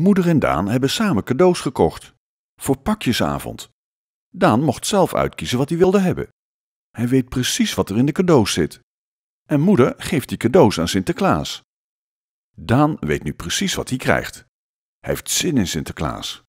Moeder en Daan hebben samen cadeaus gekocht. Voor pakjesavond. Daan mocht zelf uitkiezen wat hij wilde hebben. Hij weet precies wat er in de cadeaus zit. En moeder geeft die cadeaus aan Sinterklaas. Daan weet nu precies wat hij krijgt. Hij heeft zin in Sinterklaas.